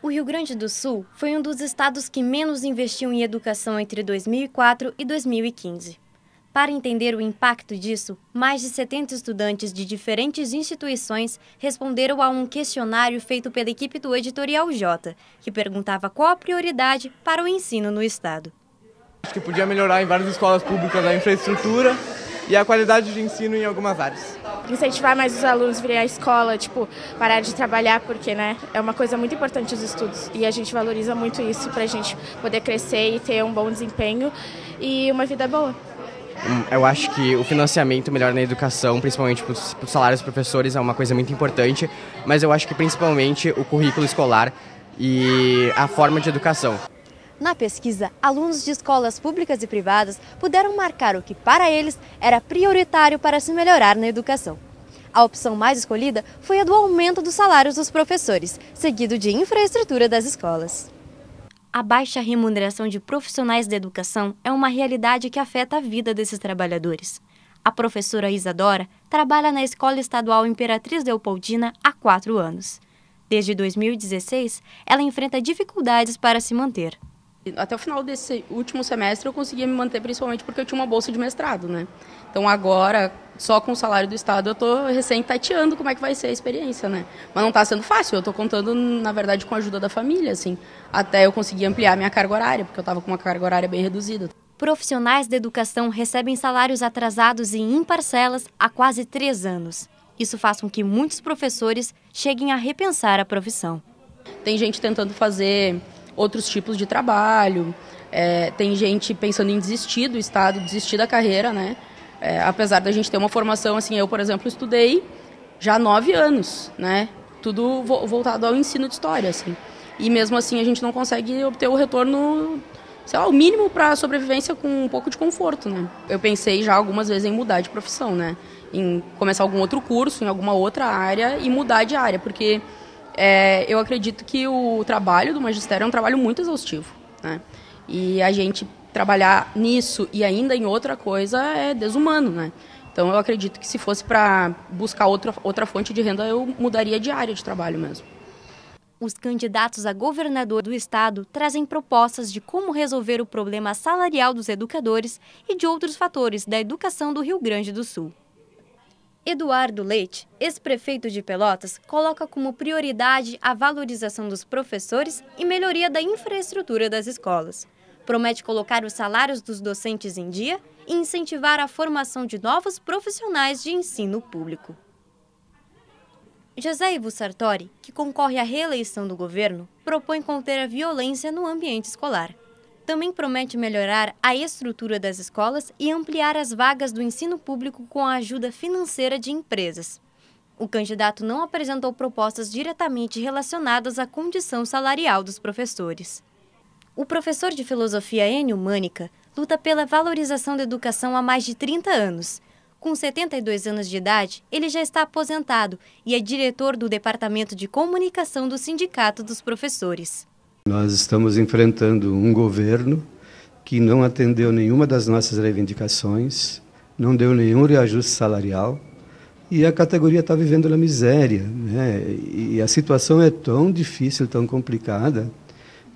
O Rio Grande do Sul foi um dos estados que menos investiu em educação entre 2004 e 2015. Para entender o impacto disso, mais de 70 estudantes de diferentes instituições responderam a um questionário feito pela equipe do Editorial J, que perguntava qual a prioridade para o ensino no estado. Acho que podia melhorar em várias escolas públicas a infraestrutura e a qualidade de ensino em algumas áreas incentivar mais os alunos a virem à escola, tipo, parar de trabalhar, porque, né, é uma coisa muito importante os estudos e a gente valoriza muito isso para a gente poder crescer e ter um bom desempenho e uma vida boa. Hum, eu acho que o financiamento melhor na educação, principalmente para os salários dos professores, é uma coisa muito importante, mas eu acho que principalmente o currículo escolar e a forma de educação. Na pesquisa, alunos de escolas públicas e privadas puderam marcar o que para eles era prioritário para se melhorar na educação. A opção mais escolhida foi a do aumento dos salários dos professores, seguido de infraestrutura das escolas. A baixa remuneração de profissionais da educação é uma realidade que afeta a vida desses trabalhadores. A professora Isadora trabalha na Escola Estadual Imperatriz Leopoldina há quatro anos. Desde 2016, ela enfrenta dificuldades para se manter. Até o final desse último semestre eu conseguia me manter principalmente porque eu tinha uma bolsa de mestrado, né? Então agora, só com o salário do Estado, eu estou recém tateando como é que vai ser a experiência, né? Mas não está sendo fácil, eu estou contando, na verdade, com a ajuda da família, assim, até eu conseguir ampliar minha carga horária, porque eu estava com uma carga horária bem reduzida. Profissionais da educação recebem salários atrasados e em parcelas há quase três anos. Isso faz com que muitos professores cheguem a repensar a profissão. Tem gente tentando fazer outros tipos de trabalho. É, tem gente pensando em desistir do estado, desistir da carreira, né? É, apesar da gente ter uma formação, assim, eu, por exemplo, estudei já nove anos, né? Tudo voltado ao ensino de história, assim. E mesmo assim a gente não consegue obter o retorno, sei lá, o mínimo para sobrevivência com um pouco de conforto, né? Eu pensei já algumas vezes em mudar de profissão, né? Em começar algum outro curso, em alguma outra área e mudar de área, porque é, eu acredito que o trabalho do magistério é um trabalho muito exaustivo. Né? E a gente trabalhar nisso e ainda em outra coisa é desumano. Né? Então, eu acredito que se fosse para buscar outra, outra fonte de renda, eu mudaria de área de trabalho mesmo. Os candidatos a governador do estado trazem propostas de como resolver o problema salarial dos educadores e de outros fatores da educação do Rio Grande do Sul. Eduardo Leite, ex-prefeito de Pelotas, coloca como prioridade a valorização dos professores e melhoria da infraestrutura das escolas. Promete colocar os salários dos docentes em dia e incentivar a formação de novos profissionais de ensino público. José Ivo Sartori, que concorre à reeleição do governo, propõe conter a violência no ambiente escolar também promete melhorar a estrutura das escolas e ampliar as vagas do ensino público com a ajuda financeira de empresas. O candidato não apresentou propostas diretamente relacionadas à condição salarial dos professores. O professor de filosofia Enio Mânica luta pela valorização da educação há mais de 30 anos. Com 72 anos de idade, ele já está aposentado e é diretor do Departamento de Comunicação do Sindicato dos Professores. Nós estamos enfrentando um governo que não atendeu nenhuma das nossas reivindicações, não deu nenhum reajuste salarial e a categoria está vivendo na miséria. Né? E a situação é tão difícil, tão complicada,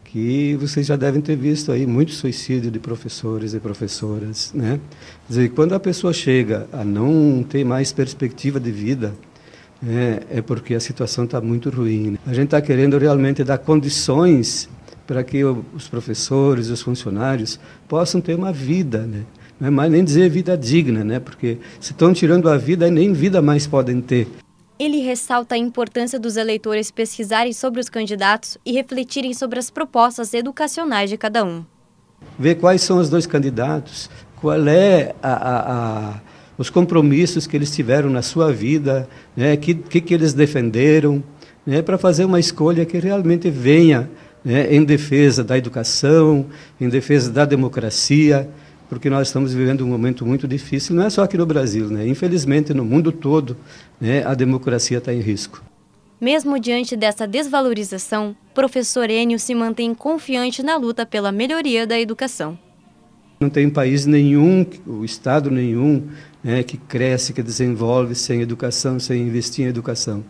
que vocês já devem ter visto aí muito suicídio de professores e professoras. Né? Quer dizer, quando a pessoa chega a não ter mais perspectiva de vida, é, é porque a situação está muito ruim. Né? A gente está querendo realmente dar condições para que os professores, os funcionários possam ter uma vida, né? Não é mais nem dizer vida digna, né? Porque se estão tirando a vida, nem vida mais podem ter. Ele ressalta a importância dos eleitores pesquisarem sobre os candidatos e refletirem sobre as propostas educacionais de cada um. Ver quais são os dois candidatos, qual é a, a, a os compromissos que eles tiveram na sua vida, né, que, que, que eles defenderam, né, para fazer uma escolha que realmente venha né, em defesa da educação, em defesa da democracia, porque nós estamos vivendo um momento muito difícil, não é só aqui no Brasil, né? infelizmente no mundo todo né, a democracia está em risco. Mesmo diante dessa desvalorização, professor Enio se mantém confiante na luta pela melhoria da educação. Não tem país nenhum, o Estado nenhum, né, que cresce, que desenvolve sem educação, sem investir em educação.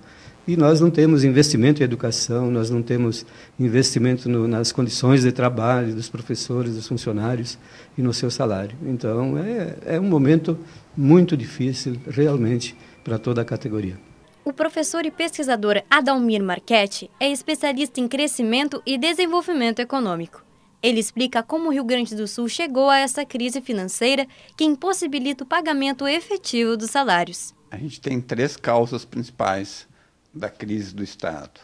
E nós não temos investimento em educação, nós não temos investimento no, nas condições de trabalho dos professores, dos funcionários e no seu salário. Então, é, é um momento muito difícil, realmente, para toda a categoria. O professor e pesquisador Adalmir Marchetti é especialista em crescimento e desenvolvimento econômico. Ele explica como o Rio Grande do Sul chegou a essa crise financeira que impossibilita o pagamento efetivo dos salários. A gente tem três causas principais da crise do Estado.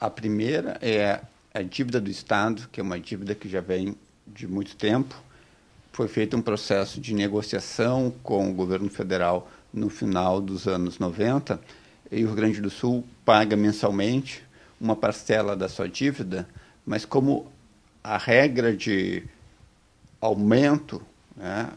A primeira é a dívida do Estado, que é uma dívida que já vem de muito tempo. Foi feito um processo de negociação com o governo federal no final dos anos 90 e o Rio Grande do Sul paga mensalmente uma parcela da sua dívida, mas como a regra de aumento né,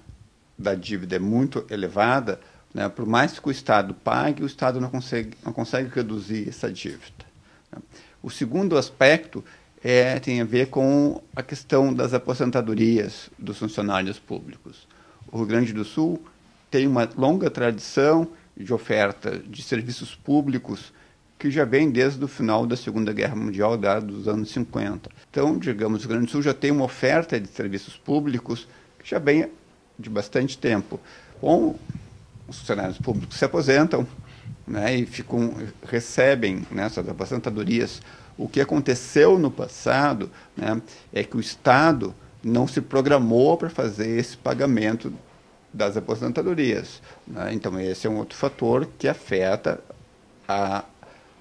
da dívida é muito elevada, né, por mais que o Estado pague, o Estado não consegue, não consegue reduzir essa dívida. Né. O segundo aspecto é, tem a ver com a questão das aposentadorias dos funcionários públicos. O Rio Grande do Sul tem uma longa tradição de oferta de serviços públicos que já vem desde o final da Segunda Guerra Mundial, da, dos anos 50. Então, digamos, o Rio Grande do Sul já tem uma oferta de serviços públicos que já vem de bastante tempo. Bom, os funcionários públicos se aposentam né, e ficam, recebem né, essas aposentadorias. O que aconteceu no passado né, é que o Estado não se programou para fazer esse pagamento das aposentadorias. Né? Então, esse é um outro fator que afeta a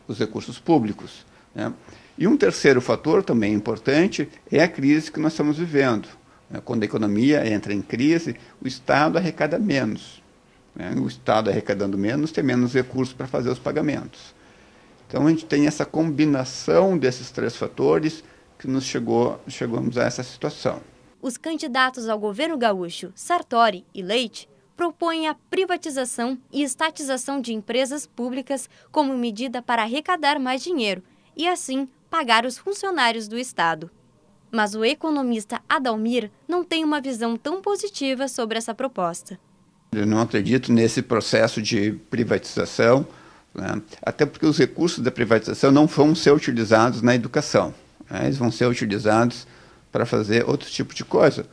os recursos públicos. Né? E um terceiro fator também importante é a crise que nós estamos vivendo. Né? Quando a economia entra em crise, o Estado arrecada menos. Né? O Estado arrecadando menos tem menos recursos para fazer os pagamentos. Então a gente tem essa combinação desses três fatores que nos chegou, chegamos a essa situação. Os candidatos ao governo gaúcho, Sartori e Leite, propõe a privatização e estatização de empresas públicas como medida para arrecadar mais dinheiro e, assim, pagar os funcionários do Estado. Mas o economista Adalmir não tem uma visão tão positiva sobre essa proposta. Eu não acredito nesse processo de privatização, né? até porque os recursos da privatização não vão ser utilizados na educação. Né? Eles vão ser utilizados para fazer outro tipo de coisa.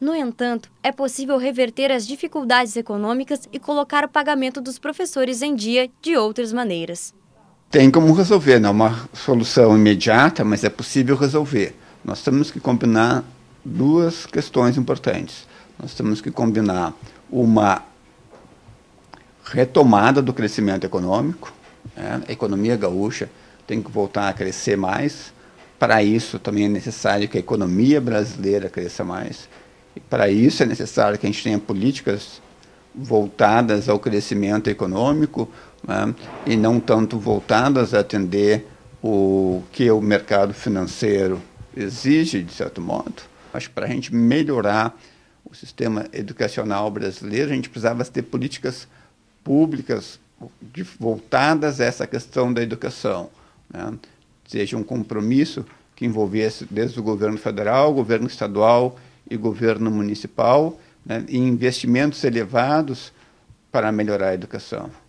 No entanto, é possível reverter as dificuldades econômicas e colocar o pagamento dos professores em dia de outras maneiras. Tem como resolver, não é uma solução imediata, mas é possível resolver. Nós temos que combinar duas questões importantes. Nós temos que combinar uma retomada do crescimento econômico, né? a economia gaúcha tem que voltar a crescer mais. Para isso, também é necessário que a economia brasileira cresça mais. E para isso é necessário que a gente tenha políticas voltadas ao crescimento econômico né, e não tanto voltadas a atender o que o mercado financeiro exige, de certo modo. Acho que para a gente melhorar o sistema educacional brasileiro, a gente precisava ter políticas públicas voltadas a essa questão da educação. Né? Seja um compromisso que envolvesse desde o governo federal, o governo estadual e governo municipal né, em investimentos elevados para melhorar a educação.